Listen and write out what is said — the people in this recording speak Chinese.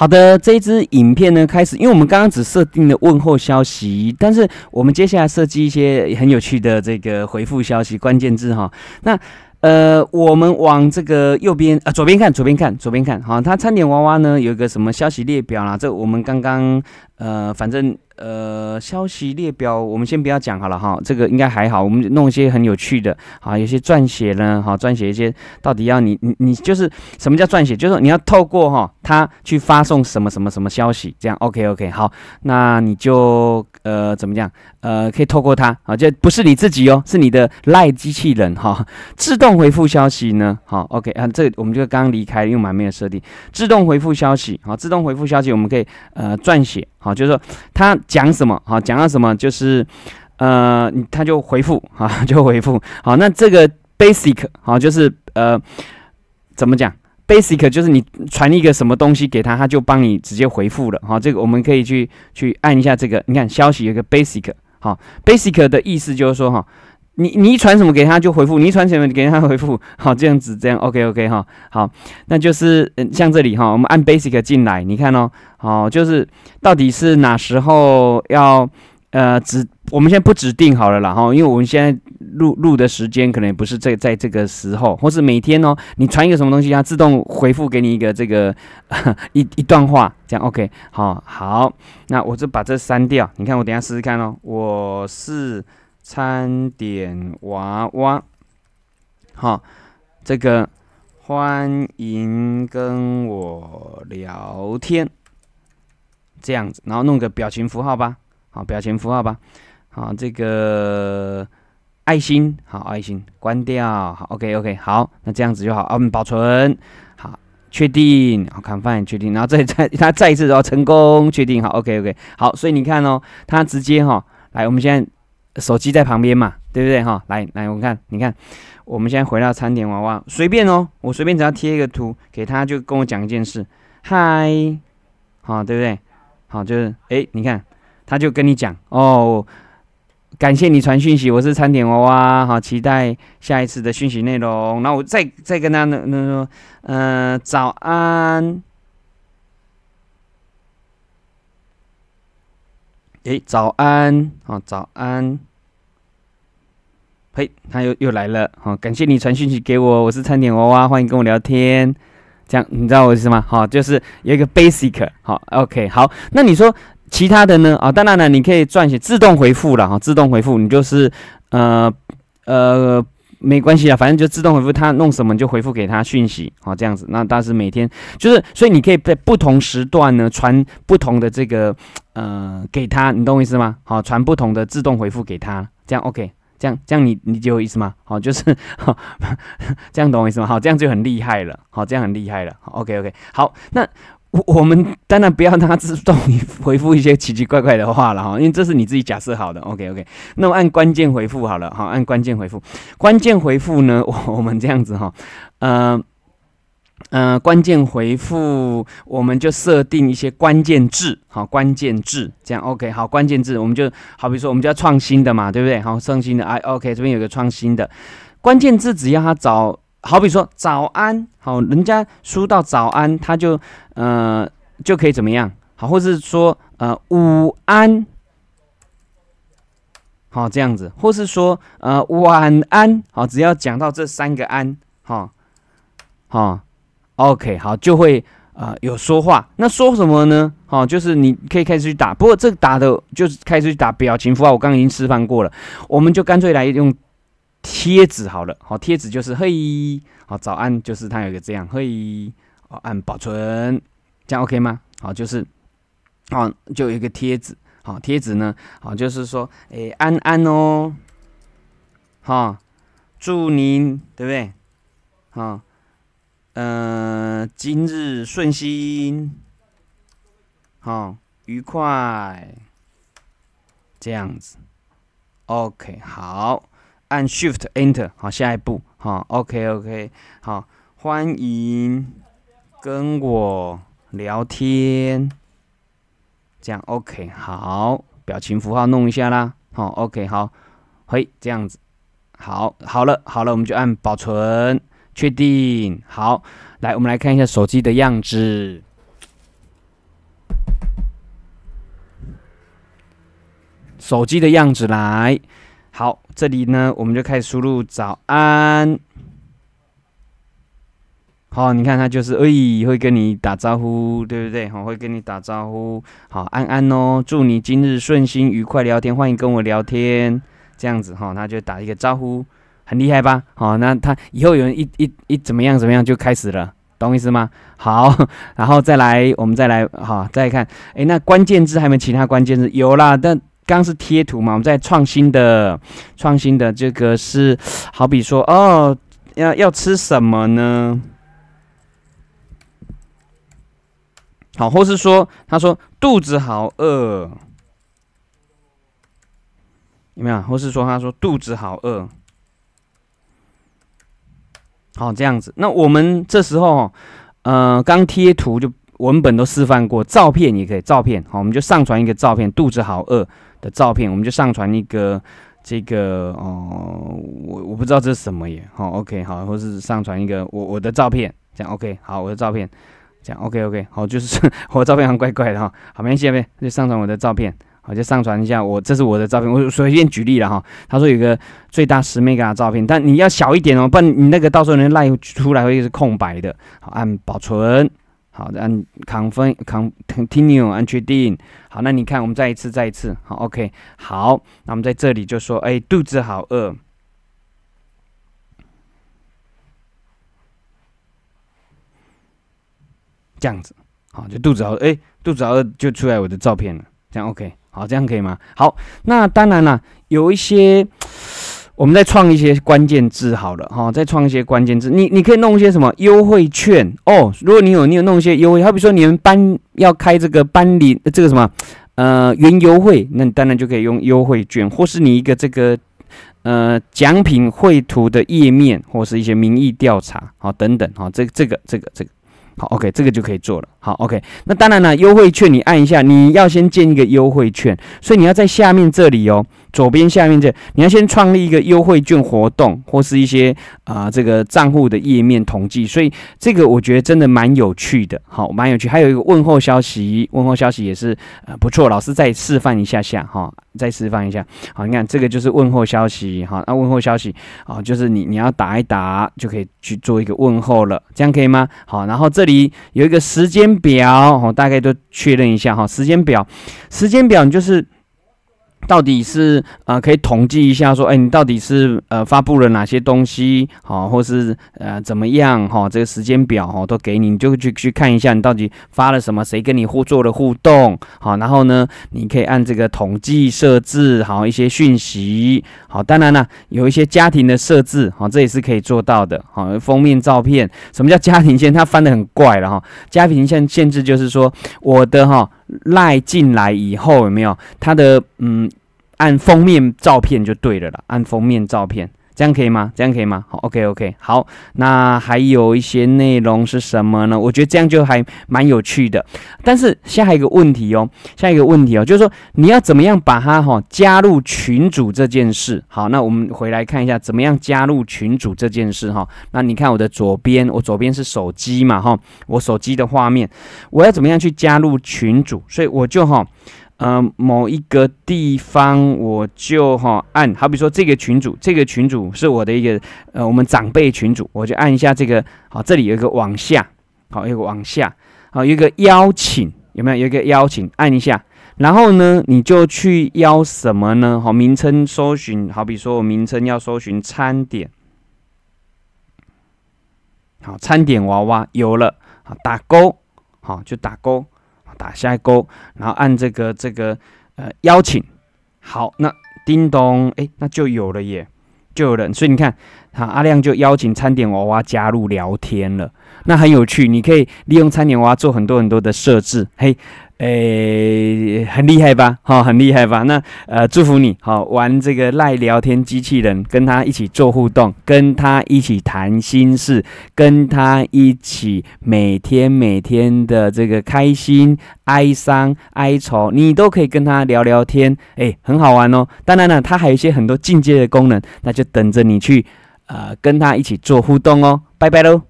好的，这一支影片呢，开始，因为我们刚刚只设定了问候消息，但是我们接下来设计一些很有趣的这个回复消息关键字哈。那呃，我们往这个右边啊，左边看，左边看，左边看，好，它餐点娃娃呢，有一个什么消息列表啦，这我们刚刚。呃，反正呃，消息列表我们先不要讲好了哈，这个应该还好。我们弄一些很有趣的啊，有些撰写呢哈，撰写一些到底要你你你就是什么叫撰写？就是你要透过哈，他去发送什么什么什么消息，这样 OK OK 好，那你就呃怎么样呃，可以透过他啊，这不是你自己哦，是你的赖机器人哈，自动回复消息呢好 OK 啊，这我们就刚离开，因为蛮没有设定自动回复消息好，自动回复消息我们可以呃撰写。好，就是说他讲什么，好讲到什么，就是，呃，他就回复，啊，就回复。好，那这个 basic，好就是呃，怎么讲，basic 就是你传一个什么东西给他，他就帮你直接回复了。好，这个我们可以去去按一下这个，你看消息有个 basic，好，basic 的意思就是说哈。你你一传什么给他就回复，你传什么给他回复，好这样子这样，OK OK 哈，好，那就是嗯像这里哈，我们按 Basic 进来，你看哦，好，就是到底是哪时候要呃指，我们现在不指定好了啦哈，因为我们现在录录的时间可能也不是在在这个时候，或是每天哦，你传一个什么东西，它自动回复给你一个这个 一一段话，这样 OK 好好，那我就把这删掉，你看我等下试试看哦，我是。餐点娃娃，好，这个欢迎跟我聊天，这样子，然后弄个表情符号吧，好表情符号吧，好这个爱心，好爱心，关掉，好，OK OK，好，那这样子就好，嗯，保存，好，确定，好看 f i 确定，然后再 再它再一次后成功，确定，好，OK OK，好，所以你看哦，它直接哈，来，我们现在。手机在旁边嘛，对不对哈？来来，我看你看，我们现在回到餐点娃娃，随便哦，我随便只要贴一个图给他，就跟我讲一件事。嗨，好对不对？好就是，哎，你看，他就跟你讲哦，感谢你传讯息，我是餐点娃娃，好期待下一次的讯息内容。那我再再跟他那那说，嗯，早安，哎，早安，好，早安。嘿，他又又来了，好，感谢你传讯息给我，我是餐点娃娃，欢迎跟我聊天。这样，你知道我是什么？好，就是有一个 basic，好，OK，好。那你说其他的呢？啊，当然了，你可以撰写自动回复了，哈，自动回复你就是，呃，呃，没关系啊，反正就自动回复他弄什么就回复给他讯息，好，这样子。那但是每天就是，所以你可以在不同时段呢传不同的这个，呃，给他，你懂我意思吗？好，传不同的自动回复给他，这样 OK。这样，这样你你就有意思吗？好，就是好、这样，懂我意思吗？好，这样就很厉害了。好，这样很厉害了。OK，OK，好，那我我们当然不要让他自动回复一些奇奇怪怪的话了哈，因为这是你自己假设好的。OK，OK，那按关键回复好了好，按关键回复。关键回复呢，我们这样子哈，嗯。嗯，关键回复我们就设定一些关键字，好，关键字这样，OK，好，关键字我们就好，比如说我们就要创新的嘛，对不对？好，创新的，哎，OK，这边有个创新的，关键字只要他早，好比说早安，好，人家输到早安，他就呃就可以怎么样，好，或是说呃午安，好这样子，或是说呃晚安，好，只要讲到这三个安，好，好。OK，好就会啊有说话，那说什么呢？好，就是你可以开始去打，不过这打的就是开始去打表情符号，我刚刚已经示范过了，我们就干脆来用贴纸好了。好，贴纸就是嘿，好早安，就是它有一个这样嘿，好按保存，这样 OK 吗？好，就是好就有一个贴纸，好贴纸呢，好就是说诶安安哦，好，祝您对不对？好。嗯，今日顺心，好愉快，这样子，OK，好，按 Shift Enter，好，下一步，好，OK，OK，好，欢迎跟我聊天，这样 OK，好，表情符号弄一下啦，好，OK，好，嘿，这样子，好，好了，好了，我们就按保存。确定好，来，我们来看一下手机的样子。手机的样子来，好，这里呢，我们就开始输入“早安”。好，你看它就是哎，会跟你打招呼，对不对？好，会跟你打招呼。好，安安哦，祝你今日顺心愉快聊天，欢迎跟我聊天，这样子哈，它就打一个招呼。很厉害吧？好，那他以后有人一一一怎么样怎么样就开始了，懂意思吗？好，然后再来，我们再来，好，再看。哎，那关键字还有没其他关键字？有啦，但刚是贴图嘛？我们在创新的，创新的这个是好比说，哦，要要吃什么呢？好，或是说，他说肚子好饿，有没有？或是说，他说肚子好饿。好，这样子。那我们这时候，呃，刚贴图就文本都示范过，照片也可以。照片好，我们就上传一个照片，肚子好饿的照片。我们就上传一个这个哦，我我不知道这是什么耶。好，OK，好，或是上传一个我我的照片，这样 OK。好，我的照片，这样 OK OK。好，就是 我照片很怪怪的哈。好，没关系，没就上传我的照片。我就上传一下，我这是我的照片。我随便举例了哈。他说有个最大十 mega 的照片，但你要小一点哦，不然你那个到时候那赖出来会是空白的。好，按保存。好，按 confirm，continue，按确定。好，那你看，我们再一次，再一次。好，OK。好，那我们在这里就说，哎，肚子好饿，这样子。好，就肚子好，哎，肚子好饿，就出来我的照片了。这样 OK。好，这样可以吗？好，那当然啦，有一些，我们再创一些关键字好了哈，再创一些关键字。你你可以弄一些什么优惠券哦？如果你有，你有弄一些优惠，好比说你们班要开这个班里这个什么，呃，元优惠，那你当然就可以用优惠券，或是你一个这个，呃，奖品绘图的页面，或是一些民意调查哦，等等哦，这这个这个这个。好，OK，这个就可以做了。好，OK，那当然了，优惠券你按一下，你要先建一个优惠券，所以你要在下面这里哦。左边下面这，你要先创立一个优惠券活动，或是一些啊这个账户的页面统计，所以这个我觉得真的蛮有趣的，好，蛮有趣。还有一个问候消息，问候消息也是啊不错。老师再示范一下下哈，再示范一下。好，你看这个就是问候消息哈，那问候消息啊就是你你要打一打就可以去做一个问候了，这样可以吗？好，然后这里有一个时间表，哦，大概都确认一下哈，时间表，时间表就是。到底是呃，可以统计一下，说，哎，你到底是呃发布了哪些东西，好，或是呃怎么样，哈，这个时间表哈都给你，你就去去看一下，你到底发了什么，谁跟你互做了互动，好，然后呢，你可以按这个统计设置，好，一些讯息，好，当然了，有一些家庭的设置，好，这也是可以做到的，好，封面照片，什么叫家庭线？它翻的很怪了哈，家庭线限制就是说，我的哈赖进来以后有没有它的嗯。按封面照片就对了啦，按封面照片，这样可以吗？这样可以吗？好，OK，OK，好，那还有一些内容是什么呢？我觉得这样就还蛮有趣的，但是下一个问题哦，下一个问题哦，就是说你要怎么样把它哈加入群组这件事？好，那我们回来看一下怎么样加入群组这件事哈。那你看我的左边，我左边是手机嘛哈，我手机的画面，我要怎么样去加入群组？所以我就哈。呃，某一个地方我就哈按，好比说这个群主，这个群主是我的一个呃，我们长辈群主，我就按一下这个。好，这里有一个往下，好，一个往下，好，一个邀请，有没有？一个邀请，按一下。然后呢，你就去邀什么呢？好，名称搜寻，好比说我名称要搜寻餐点，好，餐点娃娃有了，好，打勾，好，就打勾。打下勾，然后按这个这个呃邀请，好，那叮咚，哎，那就有了耶，就有人，所以你看，好，阿亮就邀请餐点娃娃加入聊天了。那很有趣，你可以利用餐点娃做很多很多的设置，嘿，诶，很厉害吧？哈，很厉害吧？那呃，祝福你，好玩这个赖聊天机器人，跟他一起做互动，跟他一起谈心事，跟他一起每天每天的这个开心、哀伤、哀愁，你都可以跟他聊聊天，诶，很好玩哦。当然了，它还有一些很多进阶的功能，那就等着你去呃，跟他一起做互动哦。拜拜喽。